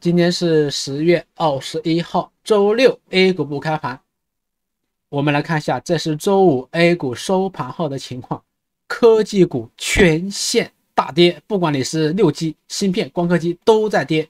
今天是十月二十一号，周六 A 股不开盘。我们来看一下，这是周五 A 股收盘后的情况，科技股全线大跌，不管你是六 G 芯片、光刻机都在跌，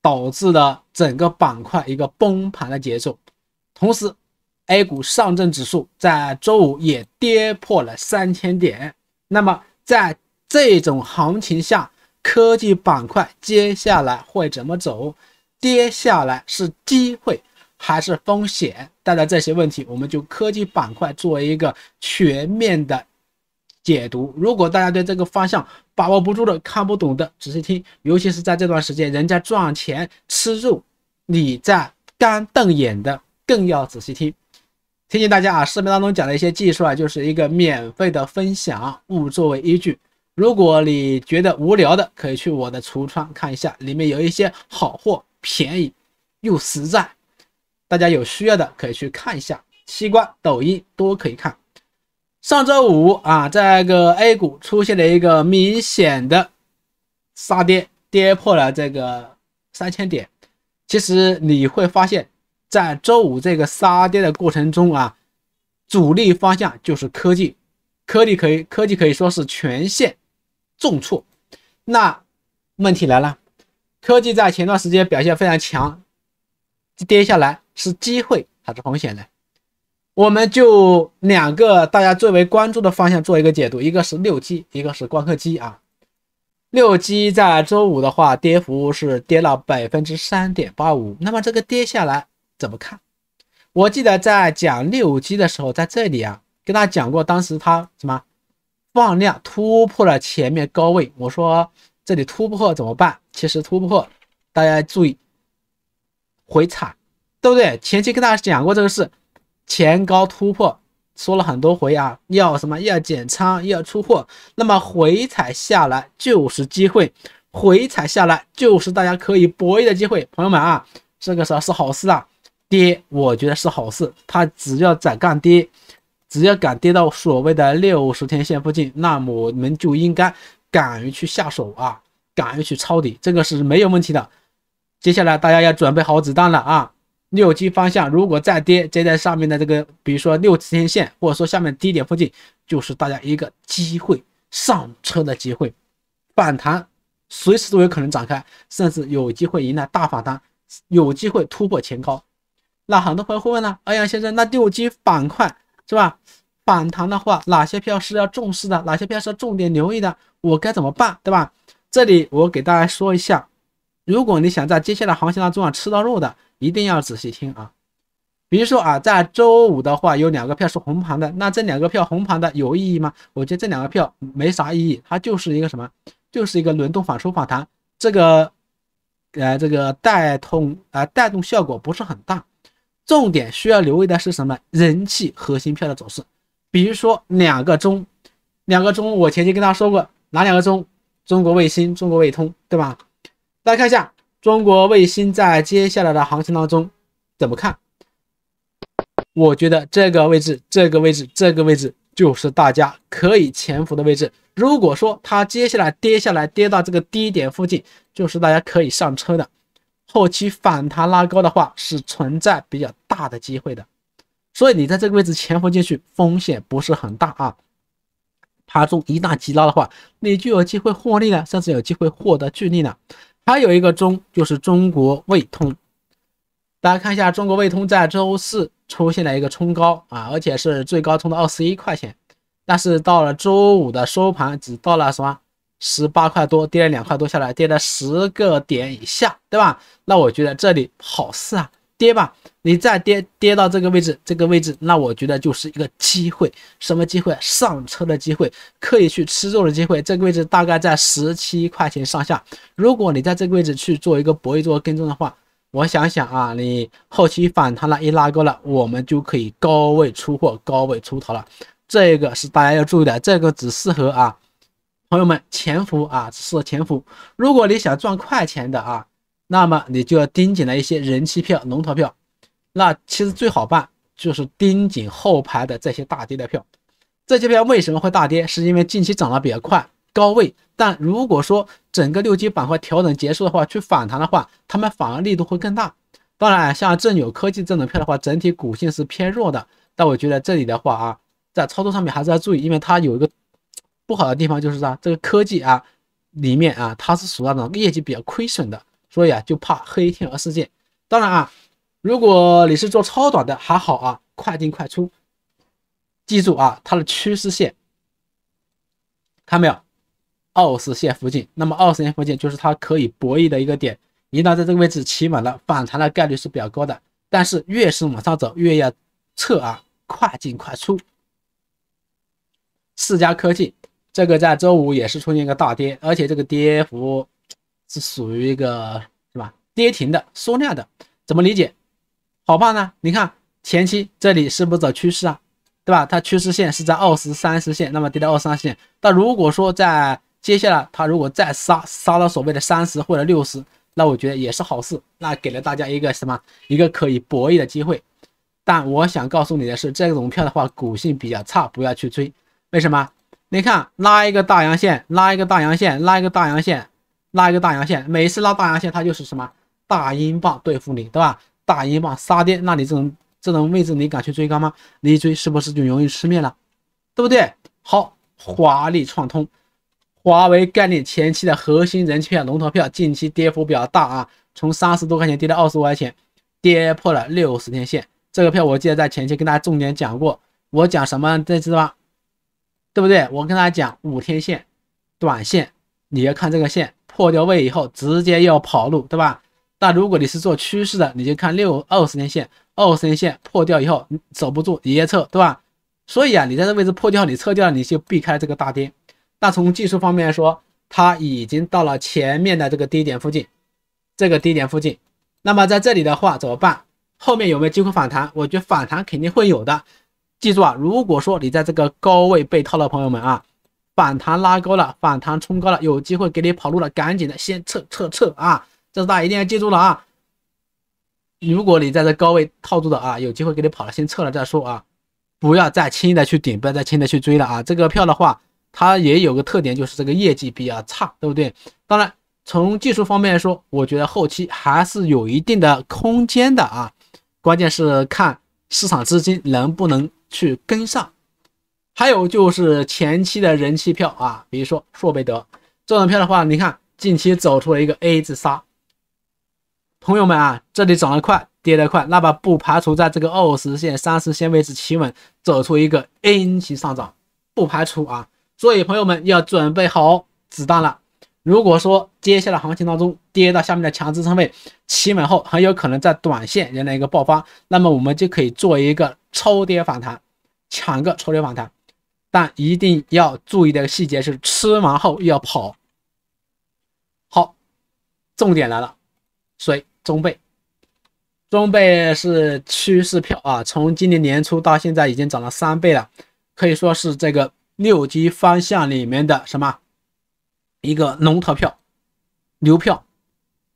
导致了整个板块一个崩盘的节奏。同时，A 股上证指数在周五也跌破了三千点。那么，在这种行情下，科技板块接下来会怎么走？跌下来是机会还是风险？带着这些问题，我们就科技板块做一个全面的解读。如果大家对这个方向把握不住的、看不懂的，仔细听。尤其是在这段时间，人家赚钱吃肉，你在干瞪眼的，更要仔细听。提醒大家啊，视频当中讲的一些技术啊，就是一个免费的分享不作为依据。如果你觉得无聊的，可以去我的橱窗看一下，里面有一些好货，便宜又实在。大家有需要的可以去看一下。西瓜抖音都可以看。上周五啊，这个 A 股出现了一个明显的杀跌，跌破了这个三千点。其实你会发现，在周五这个杀跌的过程中啊，主力方向就是科技，科技可以科技可以说是全线。重挫，那问题来了，科技在前段时间表现非常强，跌下来是机会还是风险呢？我们就两个大家最为关注的方向做一个解读，一个是六 G，一个是光刻机啊。六 G 在周五的话，跌幅是跌了百分之三点八五，那么这个跌下来怎么看？我记得在讲六 G 的时候，在这里啊，跟大家讲过，当时它什么？放量突破了前面高位，我说这里突破怎么办？其实突破大家注意回踩，对不对？前期跟大家讲过这个事，前高突破说了很多回啊，要什么要减仓要出货，那么回踩下来就是机会，回踩下来就是大家可以博弈的机会，朋友们啊，这个时候是好事啊，跌我觉得是好事，它只要在干跌。只要敢跌到所谓的六十天线附近，那么我们就应该敢于去下手啊，敢于去抄底，这个是没有问题的。接下来大家要准备好子弹了啊！六级方向如果再跌，接在上面的这个，比如说六十天线，或者说下面低点附近，就是大家一个机会上车的机会。反弹随时都有可能展开，甚至有机会迎来大反弹，有机会突破前高。那很多朋友会问了，欧阳先生，那六级板块？是吧？反弹的话，哪些票是要重视的？哪些票是要重点留意的？我该怎么办？对吧？这里我给大家说一下，如果你想在接下来行情当中啊吃到肉的，一定要仔细听啊。比如说啊，在周五的话，有两个票是红盘的，那这两个票红盘的有意义吗？我觉得这两个票没啥意义，它就是一个什么？就是一个轮动反抽反弹，这个呃这个带动啊带动效果不是很大。重点需要留意的是什么人气核心票的走势，比如说两个中，两个中，我前期跟大家说过哪两个中？中国卫星、中国卫通，对吧？大家看一下中国卫星在接下来的行情当中怎么看？我觉得这个位置、这个位置、这个位置就是大家可以潜伏的位置。如果说它接下来跌下来跌到这个低点附近，就是大家可以上车的。后期反弹拉高的话，是存在比较大的机会的，所以你在这个位置潜伏进去，风险不是很大啊。盘中一旦急拉的话，你就有机会获利了，甚至有机会获得巨利了。还有一个中就是中国卫通，大家看一下，中国卫通在周四出现了一个冲高啊，而且是最高冲到二十一块钱，但是到了周五的收盘只到了什么？十八块多跌了两块多下来，跌了十个点以下，对吧？那我觉得这里好事啊，跌吧，你再跌跌到这个位置，这个位置，那我觉得就是一个机会，什么机会？上车的机会，可以去吃肉的机会。这个位置大概在十七块钱上下。如果你在这个位置去做一个博弈，做跟踪的话，我想想啊，你后期反弹了一拉高了，我们就可以高位出货，高位出逃了。这个是大家要注意的，这个只适合啊。朋友们，潜伏啊，是潜伏。如果你想赚快钱的啊，那么你就要盯紧了一些人气票、龙头票。那其实最好办就是盯紧后排的这些大跌的票。这些票为什么会大跌？是因为近期涨得比较快，高位。但如果说整个六 G 板块调整结束的话，去反弹的话，它们反而力度会更大。当然，像正纽科技这种票的话，整体股性是偏弱的。但我觉得这里的话啊，在操作上面还是要注意，因为它有一个。不好的地方就是啊？这个科技啊，里面啊，它是属那种业绩比较亏损的，所以啊，就怕黑天鹅事件。当然啊，如果你是做超短的还好啊，快进快出。记住啊，它的趋势线，看到没有？二十线附近，那么二十线附近就是它可以博弈的一个点。一旦在这个位置企稳了，反弹的概率是比较高的。但是越是往上走，越要撤啊，快进快出。四家科技。这个在周五也是出现一个大跌，而且这个跌幅是属于一个是吧？跌停的、缩量的，怎么理解？好怕呢？你看前期这里是不是走趋势啊？对吧？它趋势线是在二十三十线，那么跌到二三线，但如果说在接下来它如果再杀杀到所谓的三十或者六十，那我觉得也是好事，那给了大家一个什么？一个可以博弈的机会。但我想告诉你的是，这种票的话股性比较差，不要去追。为什么？你看，拉一个大阳线，拉一个大阳线，拉一个大阳线，拉一个大阳线，每次拉大阳线，它就是什么大英镑对付你，对吧？大英镑杀跌，那你这种这种位置，你敢去追高吗？你一追，是不是就容易吃面了？对不对？好，华丽创通，华为概念前期的核心人气票、龙头票，近期跌幅比较大啊，从三十多块钱跌到二十五块钱，跌破了六十天线。这个票我记得在前期跟大家重点讲过，我讲什么，这知道吧？对不对？我跟大家讲，五天线、短线，你要看这个线破掉位以后，直接要跑路，对吧？那如果你是做趋势的，你就看六二十天线，二十天线破掉以后守不住，你也撤，对吧？所以啊，你在这位置破掉你撤掉，你就避开这个大跌。那从技术方面说，它已经到了前面的这个低点附近，这个低点附近。那么在这里的话怎么办？后面有没有机会反弹？我觉得反弹肯定会有的。记住啊，如果说你在这个高位被套的朋友们啊，反弹拉高了，反弹冲高了，有机会给你跑路了，赶紧的先撤撤撤啊！这是大家一定要记住了啊！如果你在这高位套住的啊，有机会给你跑了，先撤了再说啊，不要再轻易的去顶，不要再轻易的去追了啊！这个票的话，它也有个特点，就是这个业绩比较差，对不对？当然，从技术方面来说，我觉得后期还是有一定的空间的啊，关键是看。市场资金能不能去跟上？还有就是前期的人气票啊，比如说硕贝德这种票的话，你看近期走出了一个 A 字杀。朋友们啊，这里涨得快，跌得快，那么不排除在这个二十线、三十线位置企稳，走出一个 N 型上涨，不排除啊。所以朋友们要准备好子弹了。如果说接下来行情当中跌到下面的强支撑位企稳后，很有可能在短线迎来一个爆发，那么我们就可以做一个超跌反弹，抢个超跌反弹。但一定要注意的细节是，吃完后要跑。好，重点来了，水中背，中背是趋势票啊，从今年年初到现在已经涨了三倍了，可以说是这个六级方向里面的什么？一个龙头票、牛票，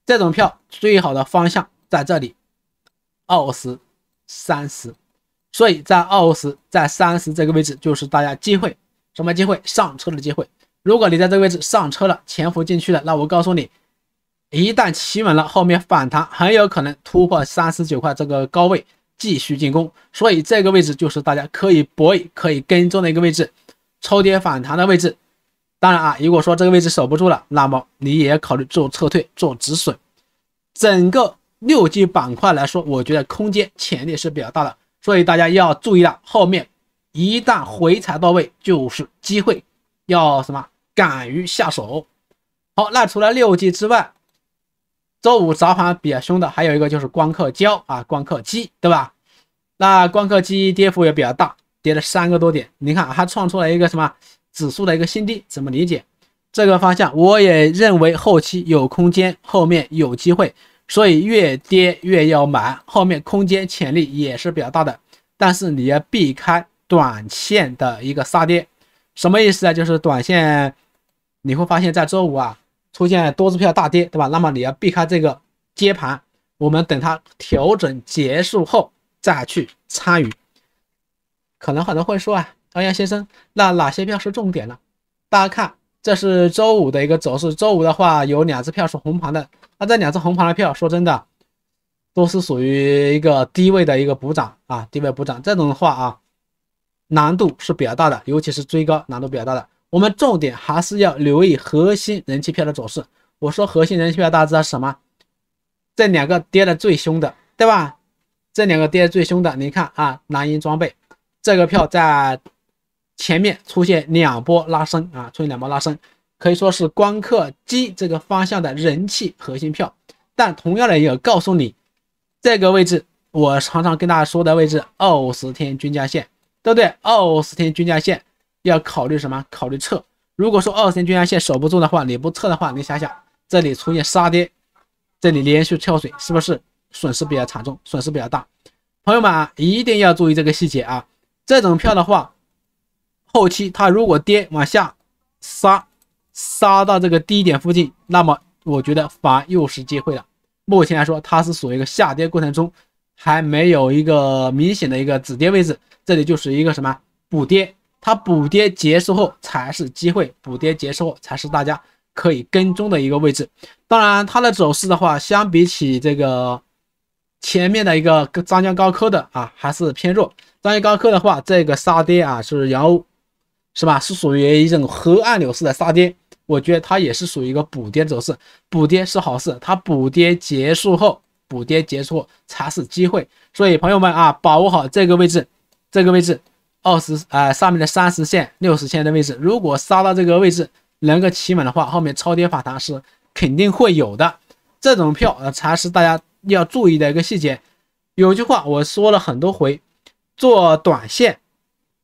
这种票最好的方向在这里，二十、三十，所以在二十、在三十这个位置就是大家机会，什么机会？上车的机会。如果你在这个位置上车了、潜伏进去了，那我告诉你，一旦企稳了，后面反弹很有可能突破三十九块这个高位，继续进攻。所以这个位置就是大家可以博弈、可以跟踪的一个位置，超跌反弹的位置。当然啊，如果说这个位置守不住了，那么你也考虑做撤退、做止损。整个六 G 板块来说，我觉得空间潜力是比较大的，所以大家要注意了，后面一旦回踩到位，就是机会，要什么？敢于下手。好，那除了六 G 之外，周五早盘比较凶的还有一个就是光刻胶啊，光刻机，对吧？那光刻机跌幅也比较大，跌了三个多点，你看还创出了一个什么？指数的一个新低，怎么理解？这个方向我也认为后期有空间，后面有机会，所以越跌越要买，后面空间潜力也是比较大的。但是你要避开短线的一个杀跌，什么意思呢？就是短线你会发现在周五啊出现多支票大跌，对吧？那么你要避开这个接盘，我们等它调整结束后再去参与。可能很多人会说啊。哎呀，先生，那哪些票是重点呢？大家看，这是周五的一个走势。周五的话，有两只票是红盘的。那这两只红盘的票，说真的，都是属于一个低位的一个补涨啊，低位补涨这种的话啊，难度是比较大的，尤其是追高难度比较大的。我们重点还是要留意核心人气票的走势。我说核心人气票，大家知道是什么？这两个跌的最凶的，对吧？这两个跌的最凶的，你看啊，蓝银装备这个票在。前面出现两波拉升啊，出现两波拉升，可以说是光刻机这个方向的人气核心票。但同样的，也告诉你，这个位置我常常跟大家说的位置，二十天均价线，对不对？二十天均价线要考虑什么？考虑撤。如果说二十天均价线守不住的话，你不撤的话，你想想，这里出现杀跌，这里连续跳水，是不是损失比较惨重，损失比较大？朋友们啊，一定要注意这个细节啊，这种票的话。后期它如果跌往下杀杀到这个低点附近，那么我觉得反而又是机会了。目前来说，它是属于一个下跌过程中，还没有一个明显的一个止跌位置，这里就是一个什么补跌。它补跌结束后才是机会，补跌结束后才是大家可以跟踪的一个位置。当然，它的走势的话，相比起这个前面的一个张江高科的啊，还是偏弱。张江高科的话，这个杀跌啊是由。是吧？是属于一种黑暗牛市的杀跌，我觉得它也是属于一个补跌走势。补跌是好事，它补跌结束后，补跌结束才是机会。所以朋友们啊，把握好这个位置，这个位置二十啊上面的三十线、六十线的位置，如果杀到这个位置能够起满的话，后面超跌反弹是肯定会有的。这种票才是大家要注意的一个细节。有句话我说了很多回，做短线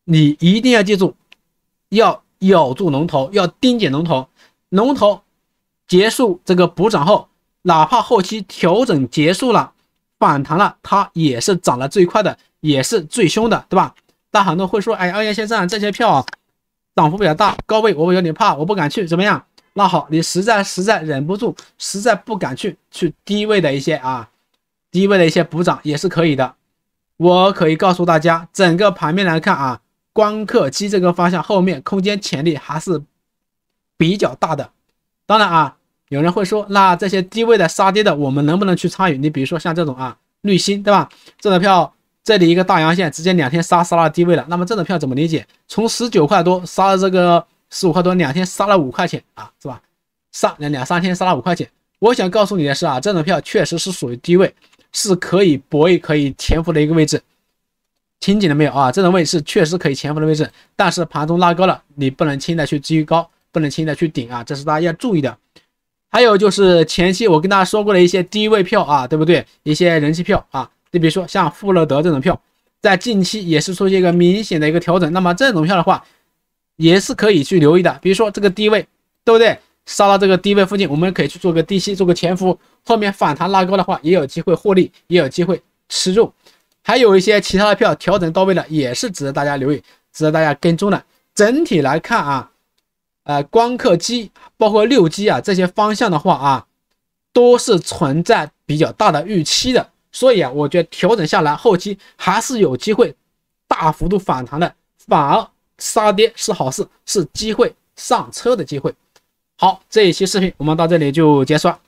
你一定要记住。要咬住龙头，要盯紧龙头。龙头结束这个补涨后，哪怕后期调整结束了、反弹了，它也是涨得最快的，也是最凶的，对吧？但很多会说：“哎，二爷先生，这些票啊，涨幅比较大，高位我有点怕，我不敢去，怎么样？”那好，你实在实在忍不住，实在不敢去去低位的一些啊，低位的一些补涨也是可以的。我可以告诉大家，整个盘面来看啊。光刻机这个方向后面空间潜力还是比较大的。当然啊，有人会说，那这些低位的杀跌的，我们能不能去参与？你比如说像这种啊，绿芯，对吧？这种票这里一个大阳线，直接两天杀杀了低位了。那么这种票怎么理解？从十九块多杀了这个十五块多，两天杀了五块钱啊，是吧？杀两两三天杀了五块钱。我想告诉你的是啊，这种票确实是属于低位，是可以博，弈，可以潜伏的一个位置。清紧了没有啊？这种位置确实可以潜伏的位置，但是盘中拉高了，你不能轻易的去追高，不能轻易的去顶啊，这是大家要注意的。还有就是前期我跟大家说过的一些低位票啊，对不对？一些人气票啊，你比如说像富乐德这种票，在近期也是出现一个明显的一个调整，那么这种票的话，也是可以去留意的。比如说这个低位，对不对？杀到这个低位附近，我们可以去做个低吸，做个潜伏，后面反弹拉高的话，也有机会获利，也有机会吃肉。还有一些其他的票调整到位了，也是值得大家留意，值得大家跟踪的。整体来看啊，呃，光刻机包括六基啊这些方向的话啊，都是存在比较大的预期的。所以啊，我觉得调整下来，后期还是有机会大幅度反弹的。反而杀跌是好事，是机会上车的机会。好，这一期视频我们到这里就结束。了。